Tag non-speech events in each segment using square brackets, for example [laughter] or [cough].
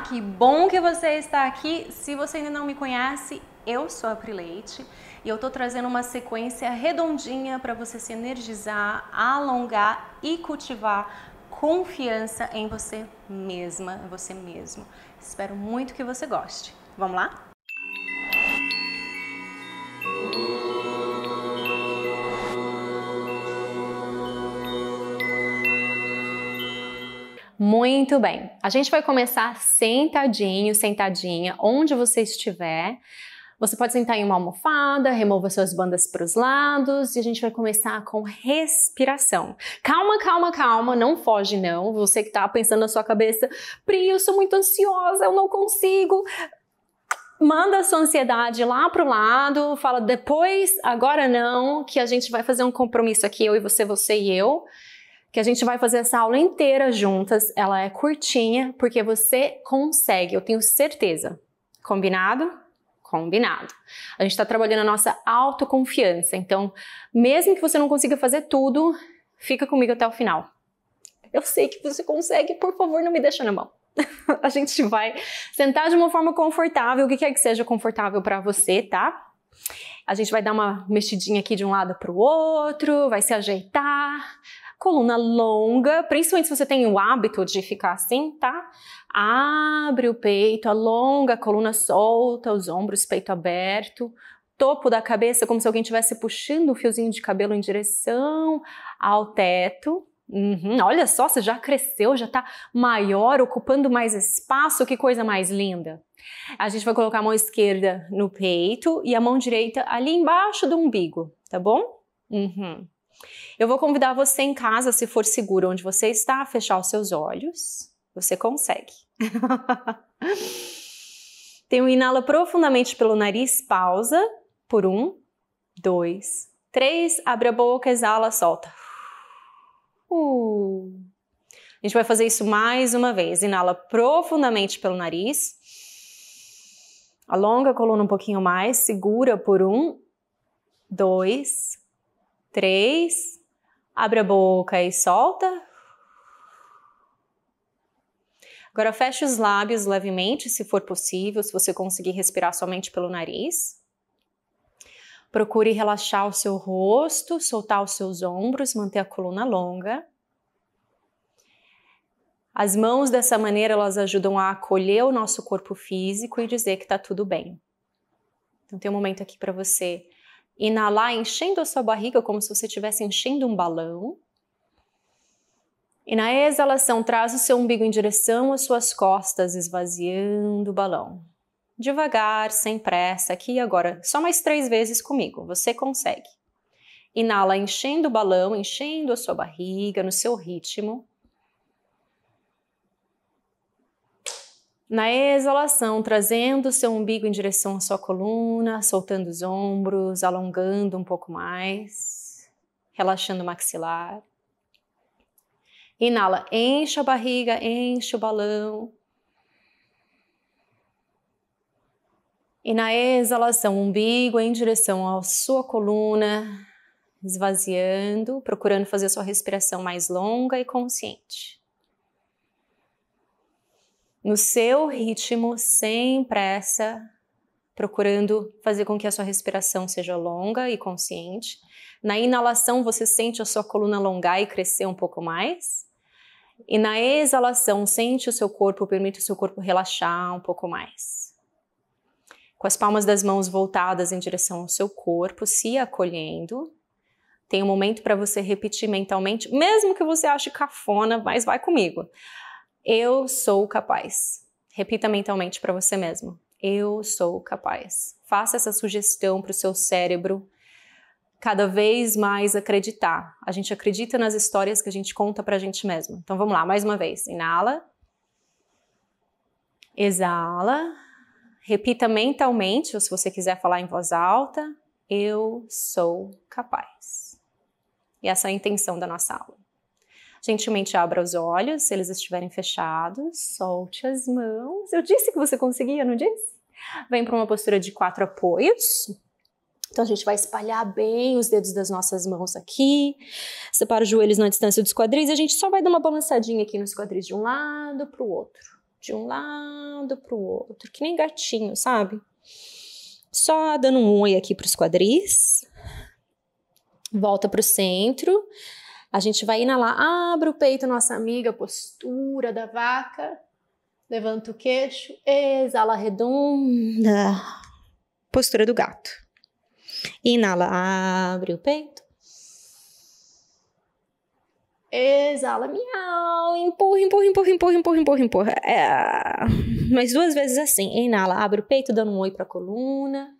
que bom que você está aqui. Se você ainda não me conhece, eu sou a Prileite e eu estou trazendo uma sequência redondinha para você se energizar, alongar e cultivar confiança em você mesma, em você mesmo. Espero muito que você goste. Vamos lá? Muito bem. A gente vai começar sentadinho, sentadinha, onde você estiver. Você pode sentar em uma almofada, remova suas bandas para os lados e a gente vai começar com respiração. Calma, calma, calma, não foge não. Você que está pensando na sua cabeça, Pri, eu sou muito ansiosa, eu não consigo. Manda a sua ansiedade lá para o lado, fala depois, agora não, que a gente vai fazer um compromisso aqui, eu e você, você e eu que a gente vai fazer essa aula inteira juntas. Ela é curtinha, porque você consegue, eu tenho certeza. Combinado? Combinado. A gente está trabalhando a nossa autoconfiança. Então, mesmo que você não consiga fazer tudo, fica comigo até o final. Eu sei que você consegue, por favor, não me deixa na mão. [laughs] a gente vai sentar de uma forma confortável, o que quer que seja confortável para você, tá? A gente vai dar uma mexidinha aqui de um lado para o outro, vai se ajeitar coluna longa, principalmente se você tem o hábito de ficar assim, tá? Abre o peito, alonga a coluna solta, os ombros, peito aberto, topo da cabeça como se alguém estivesse puxando um fiozinho de cabelo em direção ao teto. Uhum, olha só, você já cresceu, já está maior, ocupando mais espaço, que coisa mais linda. A gente vai colocar a mão esquerda no peito e a mão direita ali embaixo do umbigo, tá bom? Uhum. Eu vou convidar você em casa, se for seguro onde você está, a fechar os seus olhos. Você consegue. [laughs] um, inala profundamente pelo nariz, pausa por um, dois, três, abre a boca, exala, solta. Uh. A gente vai fazer isso mais uma vez. Inala profundamente pelo nariz. Alonga a coluna um pouquinho mais, segura por um, dois, Três. Abre a boca e solta. Agora feche os lábios levemente, se for possível, se você conseguir respirar somente pelo nariz. Procure relaxar o seu rosto, soltar os seus ombros, manter a coluna longa. As mãos dessa maneira elas ajudam a acolher o nosso corpo físico e dizer que está tudo bem. Então tem um momento aqui para você Inalar enchendo a sua barriga como se você estivesse enchendo um balão. E na exalação, traz o seu umbigo em direção às suas costas, esvaziando o balão. Devagar, sem pressa, aqui e agora. Só mais três vezes comigo, você consegue. Inala enchendo o balão, enchendo a sua barriga no seu ritmo. Na exalação, trazendo seu umbigo em direção à sua coluna, soltando os ombros, alongando um pouco mais, relaxando o maxilar. Inala, enche a barriga, enche o balão. E na exalação, umbigo em direção à sua coluna, esvaziando, procurando fazer sua respiração mais longa e consciente no seu ritmo, sem pressa, procurando fazer com que a sua respiração seja longa e consciente. Na inalação, você sente a sua coluna alongar e crescer um pouco mais. E na exalação, sente o seu corpo, permite o seu corpo relaxar um pouco mais. Com as palmas das mãos voltadas em direção ao seu corpo, se acolhendo. Tem um momento para você repetir mentalmente, mesmo que você ache cafona, mas vai comigo. Eu sou capaz. Repita mentalmente para você mesmo. Eu sou capaz. Faça essa sugestão para o seu cérebro cada vez mais acreditar. A gente acredita nas histórias que a gente conta para a gente mesmo. Então vamos lá, mais uma vez. Inala. Exala. Repita mentalmente, ou se você quiser falar em voz alta. Eu sou capaz. E essa é a intenção da nossa aula. Gentilmente abra os olhos, se eles estiverem fechados, solte as mãos. Eu disse que você conseguia, não disse? Vem para uma postura de quatro apoios. Então a gente vai espalhar bem os dedos das nossas mãos aqui, separa os joelhos na distância dos quadris e a gente só vai dar uma balançadinha aqui nos quadris de um lado para o outro, de um lado para o outro, que nem gatinho, sabe? Só dando um oi aqui para os quadris. Volta para o centro. A gente vai inalar, abre o peito, nossa amiga, postura da vaca. Levanta o queixo, exala redonda. Postura do gato. Inala, abre o peito. Exala, miau. Empurra, empurra, empurra, empurra, empurra, empurra, empurra. É... Mas duas vezes assim. Inala, abre o peito, dando um oi para a coluna.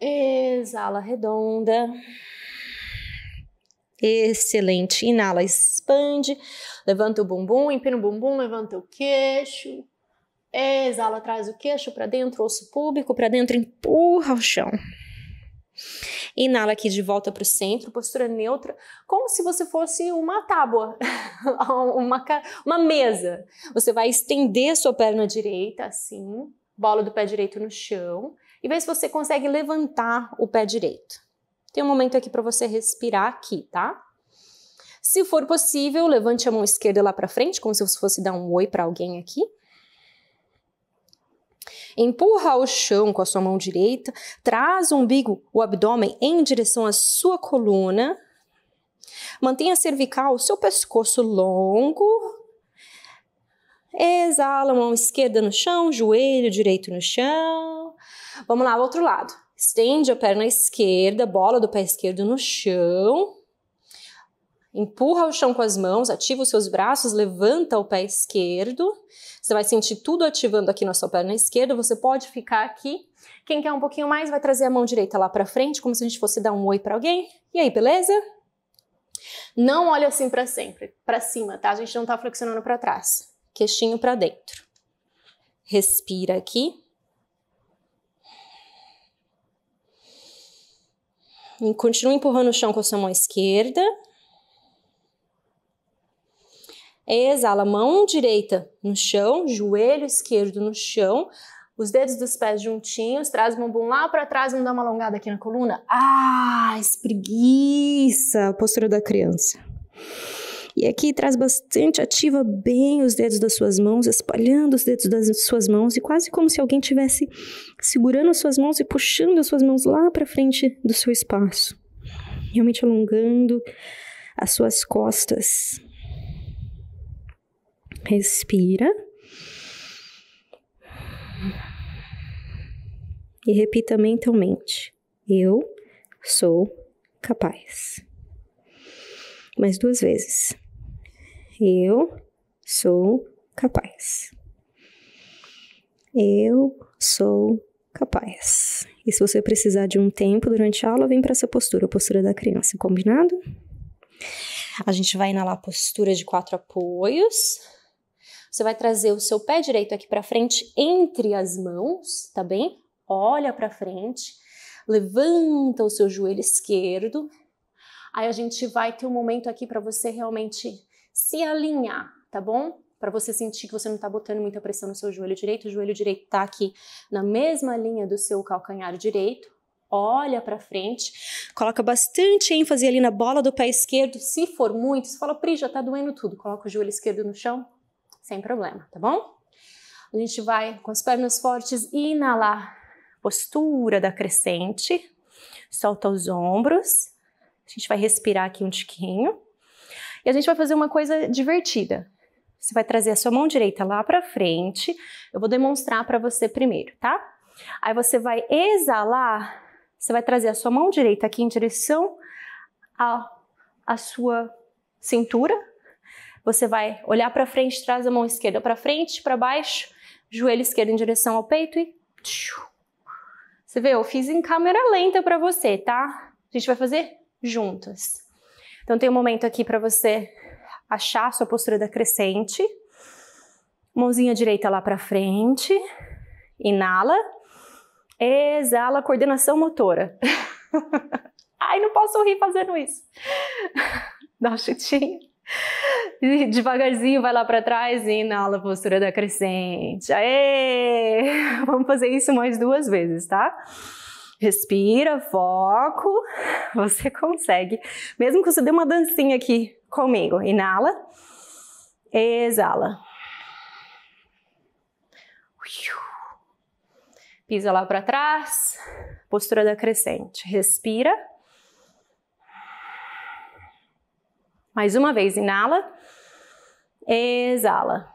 Exala, redonda. Excelente. Inala, expande. Levanta o bumbum, empina o bumbum, levanta o queixo. Exala, traz o queixo para dentro, osso público para dentro, empurra o chão. Inala aqui de volta para o centro, postura neutra, como se você fosse uma tábua, [laughs] uma, uma mesa. Você vai estender sua perna direita assim, bola do pé direito no chão, e vê se você consegue levantar o pé direito. Tem um momento aqui para você respirar aqui, tá? Se for possível, levante a mão esquerda lá para frente, como se você fosse dar um oi para alguém aqui. Empurra o chão com a sua mão direita, traz o umbigo, o abdômen em direção à sua coluna. Mantenha a cervical, seu pescoço longo. Exala, mão esquerda no chão, joelho direito no chão. Vamos lá, outro lado. Estende a perna esquerda, bola do pé esquerdo no chão. Empurra o chão com as mãos, ativa os seus braços, levanta o pé esquerdo. Você vai sentir tudo ativando aqui na sua perna esquerda. Você pode ficar aqui. Quem quer um pouquinho mais vai trazer a mão direita lá para frente, como se a gente fosse dar um oi para alguém. E aí, beleza? Não olha assim para sempre, para cima, tá? A gente não tá flexionando para trás. Queixinho para dentro. Respira aqui. continua empurrando o chão com a sua mão esquerda. Exala, mão direita no chão, joelho esquerdo no chão, os dedos dos pés juntinhos, traz o bumbum lá para trás, vamos dar uma alongada aqui na coluna. Ah, espreguiça! Postura da criança. E aqui traz bastante, ativa bem os dedos das suas mãos, espalhando os dedos das suas mãos e quase como se alguém tivesse segurando as suas mãos e puxando as suas mãos lá para frente do seu espaço. Realmente alongando as suas costas. Respira. E repita mentalmente: Eu sou capaz mais duas vezes. Eu sou capaz. Eu sou capaz. E se você precisar de um tempo durante a aula, vem para essa postura, a postura da criança, combinado? A gente vai inalar a postura de quatro apoios. Você vai trazer o seu pé direito aqui para frente entre as mãos, tá bem? Olha para frente. Levanta o seu joelho esquerdo, Aí a gente vai ter um momento aqui para você realmente se alinhar, tá bom? Para você sentir que você não está botando muita pressão no seu joelho direito, o joelho direito está aqui na mesma linha do seu calcanhar direito. Olha para frente, coloca bastante ênfase ali na bola do pé esquerdo. Se for muito, você fala, Pri, já tá doendo tudo. Coloca o joelho esquerdo no chão, sem problema, tá bom? A gente vai com as pernas fortes, inalar, postura da crescente, solta os ombros, a gente vai respirar aqui um tiquinho. E a gente vai fazer uma coisa divertida. Você vai trazer a sua mão direita lá para frente. Eu vou demonstrar para você primeiro, tá? Aí você vai exalar, você vai trazer a sua mão direita aqui em direção à, à sua cintura. Você vai olhar para frente, traz a mão esquerda para frente, para baixo, joelho esquerdo em direção ao peito e você vê, eu fiz em câmera lenta para você, tá? A gente vai fazer juntas. Então tem um momento aqui para você achar a sua postura da crescente. Mãozinha direita lá para frente. Inala. Exala, coordenação motora. [laughs] Ai, não posso rir fazendo isso. [laughs] Dá um chutinho. E devagarzinho vai lá para trás e inala postura da crescente. Aê! [laughs] Vamos fazer isso mais duas vezes, tá? Respira, foco. [laughs] Você consegue. Mesmo que você dê uma dancinha aqui comigo. Inala. Exala. Pisa lá para trás. Postura da crescente. Respira. Mais uma vez, inala. Exala.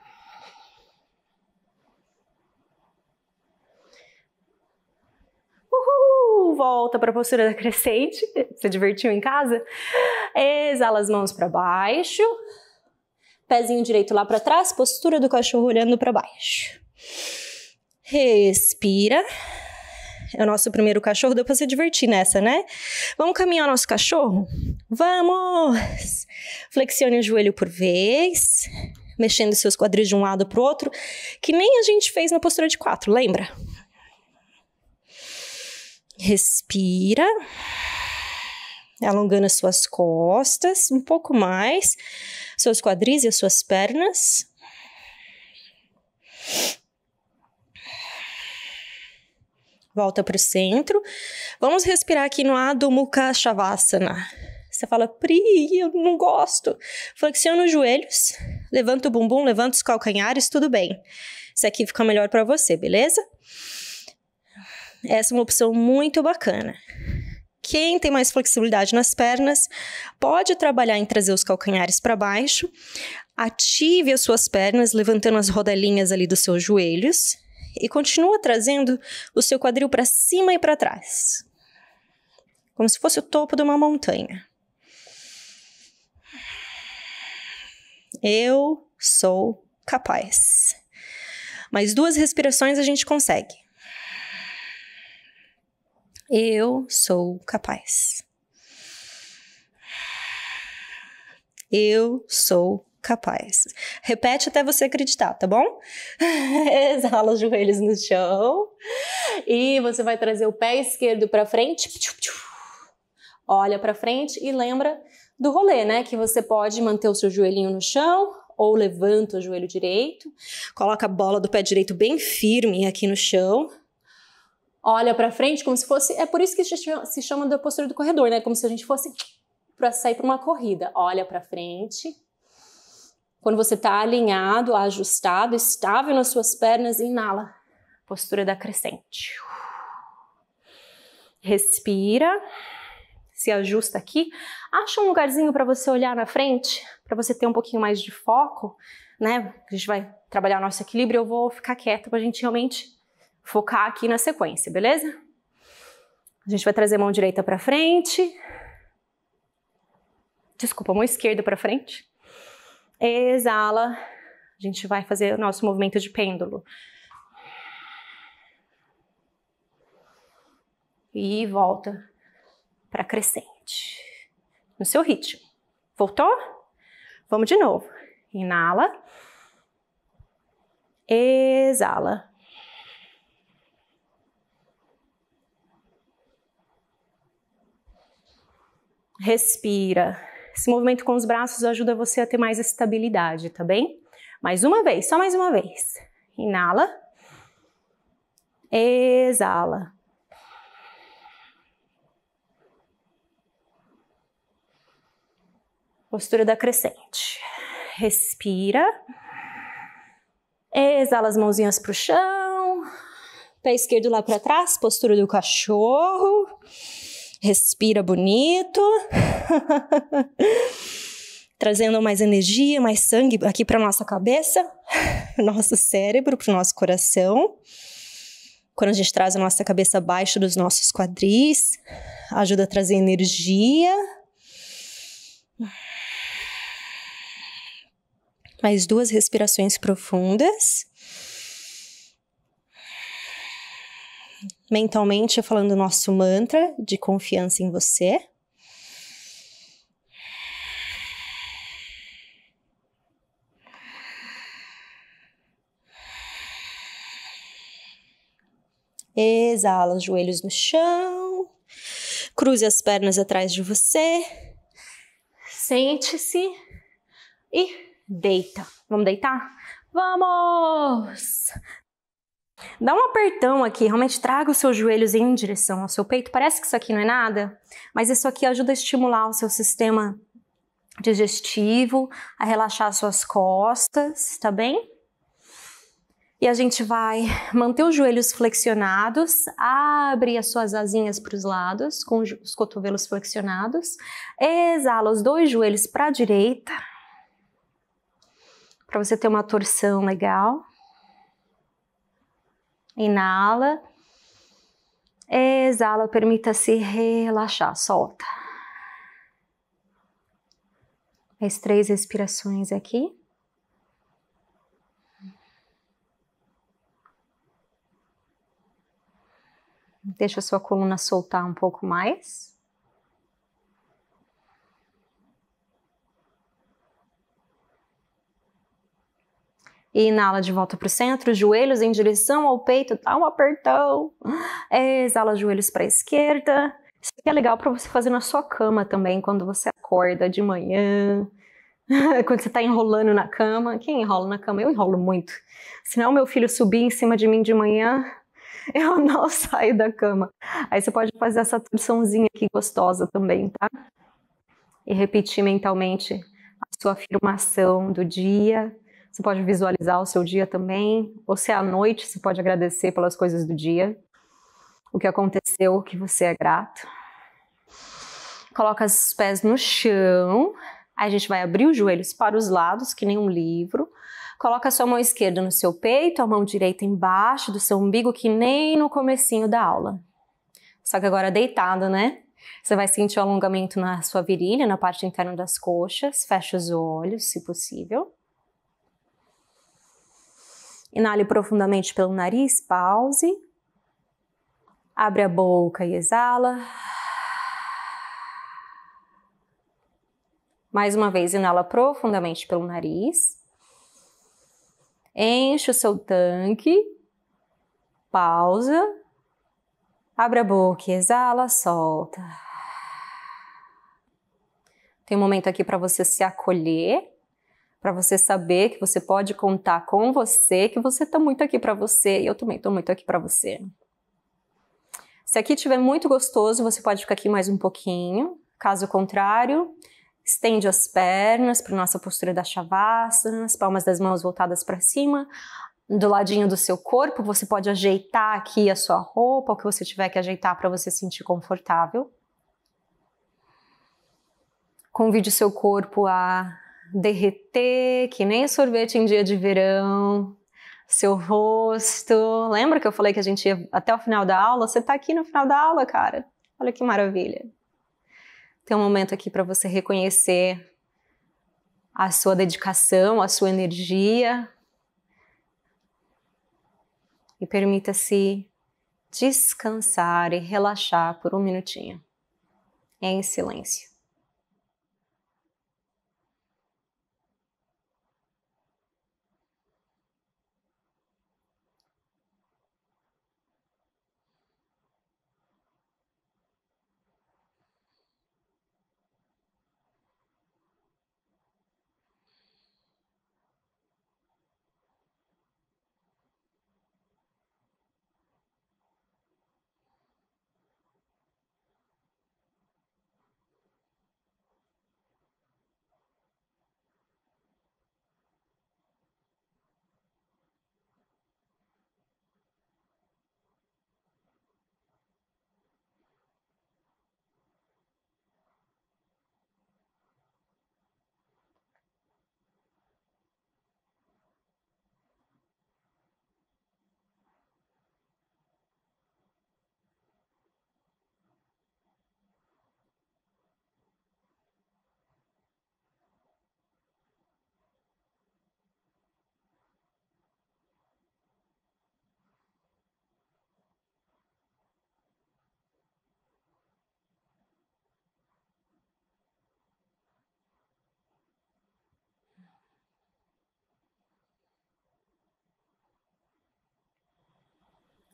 volta para a postura da crescente. [laughs] Se divertiu em casa? Exala as mãos para baixo. Pezinho direito lá para trás, postura do cachorro olhando para baixo. Respira. É o nosso primeiro cachorro, deu para se divertir nessa, né? Vamos caminhar nosso cachorro? Vamos! Flexione o joelho por vez, mexendo seus quadris de um lado para o outro, que nem a gente fez na postura de quatro, lembra? Respira, alongando as suas costas um pouco mais, seus quadris e as suas pernas. Volta para o centro. Vamos respirar aqui no Adho Mukha Shavasana. Você fala, Pri, eu não gosto. Flexiona os joelhos, levanta o bumbum, levanta os calcanhares, tudo bem. Isso aqui fica melhor para você, beleza? Essa é uma opção muito bacana. Quem tem mais flexibilidade nas pernas, pode trabalhar em trazer os calcanhares para baixo. Ative as suas pernas, levantando as rodelinhas ali dos seus joelhos. E continua trazendo o seu quadril para cima e para trás. Como se fosse o topo de uma montanha. Eu sou capaz. Mais duas respirações a gente consegue. Eu sou capaz. Eu sou capaz. Repete até você acreditar, tá bom? [laughs] Exala os joelhos no chão. E você vai trazer o pé esquerdo para frente. Olha para frente e lembra do rolê, né? Que você pode manter o seu joelhinho no chão ou levanta o joelho direito. Coloca a bola do pé direito bem firme aqui no chão olha para frente como se fosse. É por isso que se chama da postura do corredor, né? Como se a gente fosse para sair para uma corrida. Olha para frente. Quando você está alinhado, ajustado, estável nas suas pernas, inala. Postura da crescente. Respira. Se ajusta aqui. Acha um lugarzinho para você olhar na frente, para você ter um pouquinho mais de foco, né? A gente vai trabalhar o nosso equilíbrio. Eu vou ficar quieta para a gente realmente focar aqui na sequência, beleza? A gente vai trazer a mão direita para frente. Desculpa, mão esquerda para frente. Exala. A gente vai fazer o nosso movimento de pêndulo. E volta para crescente. No seu ritmo. Voltou? Vamos de novo. Inala. Exala. respira. Esse movimento com os braços ajuda você a ter mais estabilidade, tá bem? Mais uma vez, só mais uma vez. Inala. Exala. Postura da crescente. Respira. Exala as mãozinhas para o chão. Pé esquerdo lá para trás, postura do cachorro. Respira bonito. [laughs] Trazendo mais energia, mais sangue aqui para nossa cabeça, [laughs] nosso cérebro, para o nosso coração. Quando a gente traz a nossa cabeça abaixo dos nossos quadris, ajuda a trazer energia. Mais duas respirações profundas. mentalmente falando o nosso mantra de confiança em você. Exala os joelhos no chão. Cruze as pernas atrás de você. Sente-se e deita. Vamos deitar? Vamos! Dá um apertão aqui, realmente traga os seus joelhos em direção ao seu peito. Parece que isso aqui não é nada, mas isso aqui ajuda a estimular o seu sistema digestivo, a relaxar suas costas, tá bem? E a gente vai manter os joelhos flexionados, abre as suas asinhas para os lados, com os cotovelos flexionados. Exala os dois joelhos para a direita, para você ter uma torção legal. Inala. Exala, permita-se relaxar, solta. Mais três respirações aqui. Deixa a sua coluna soltar um pouco mais. e inala de volta para o centro, joelhos em direção ao peito, dá um apertão. Exala joelhos para a esquerda. Isso aqui é legal para você fazer na sua cama também, quando você acorda de manhã, [laughs] quando você está enrolando na cama. Quem enrola na cama? Eu enrolo muito. Senão meu filho subir em cima de mim de manhã, [laughs] eu não [laughs] saio da cama. Aí você pode fazer essa traduçãozinha aqui gostosa também, tá? E repetir mentalmente a sua afirmação do dia, você pode visualizar o seu dia também. Ou se é à noite, você pode agradecer pelas coisas do dia, o que aconteceu, o que você é grato. Coloca os pés no chão. Aí a gente vai abrir os joelhos para os lados, que nem um livro. Coloca a sua mão esquerda no seu peito, a mão direita embaixo do seu umbigo, que nem no comecinho da aula. Só que agora deitado, né? Você vai sentir o alongamento na sua virilha, na parte interna das coxas. Fecha os olhos, se possível. Inale profundamente pelo nariz, pause. Abre a boca e exala. Mais uma vez, inala profundamente pelo nariz. Enche o seu tanque. Pausa. Abre a boca, exala, solta. Tem um momento aqui para você se acolher para você saber que você pode contar com você, que você está muito aqui para você e eu também estou muito aqui para você. Se aqui estiver muito gostoso, você pode ficar aqui mais um pouquinho. Caso contrário, estende as pernas para nossa postura da Shavasana, as palmas das mãos voltadas para cima. Do ladinho do seu corpo, você pode ajeitar aqui a sua roupa, o que você tiver que ajeitar para você se sentir confortável. Convide o seu corpo a derreter que nem sorvete em dia de verão, seu rosto. Lembra que eu falei que a gente ia até o final da aula? Você está aqui no final da aula, cara. Olha que maravilha. Tem um momento aqui para você reconhecer a sua dedicação, a sua energia. E permita-se descansar e relaxar por um minutinho, é em silêncio.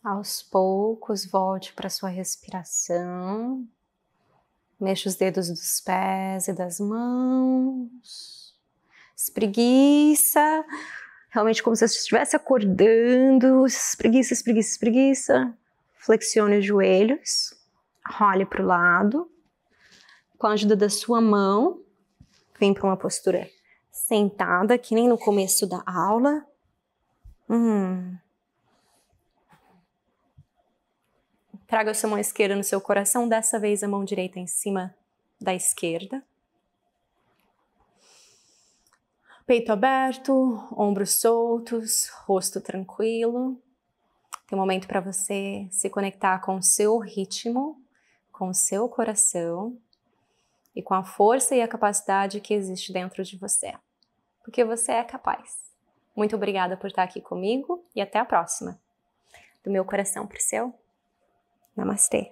Aos poucos, volte para sua respiração. Mexa os dedos dos pés e das mãos. Espreguiça. Realmente como se você estivesse acordando. Espreguiça, espreguiça, espreguiça. Flexione os joelhos. Role para o lado. Com a ajuda da sua mão, vem para uma postura sentada, que nem no começo da aula. Hum. Traga a sua mão esquerda no seu coração, dessa vez a mão direita em cima da esquerda. Peito aberto, ombros soltos, rosto tranquilo. Tem um momento para você se conectar com o seu ritmo, com o seu coração e com a força e a capacidade que existe dentro de você. Porque você é capaz. Muito obrigada por estar aqui comigo e até a próxima. Do meu coração para o seu. Namaste.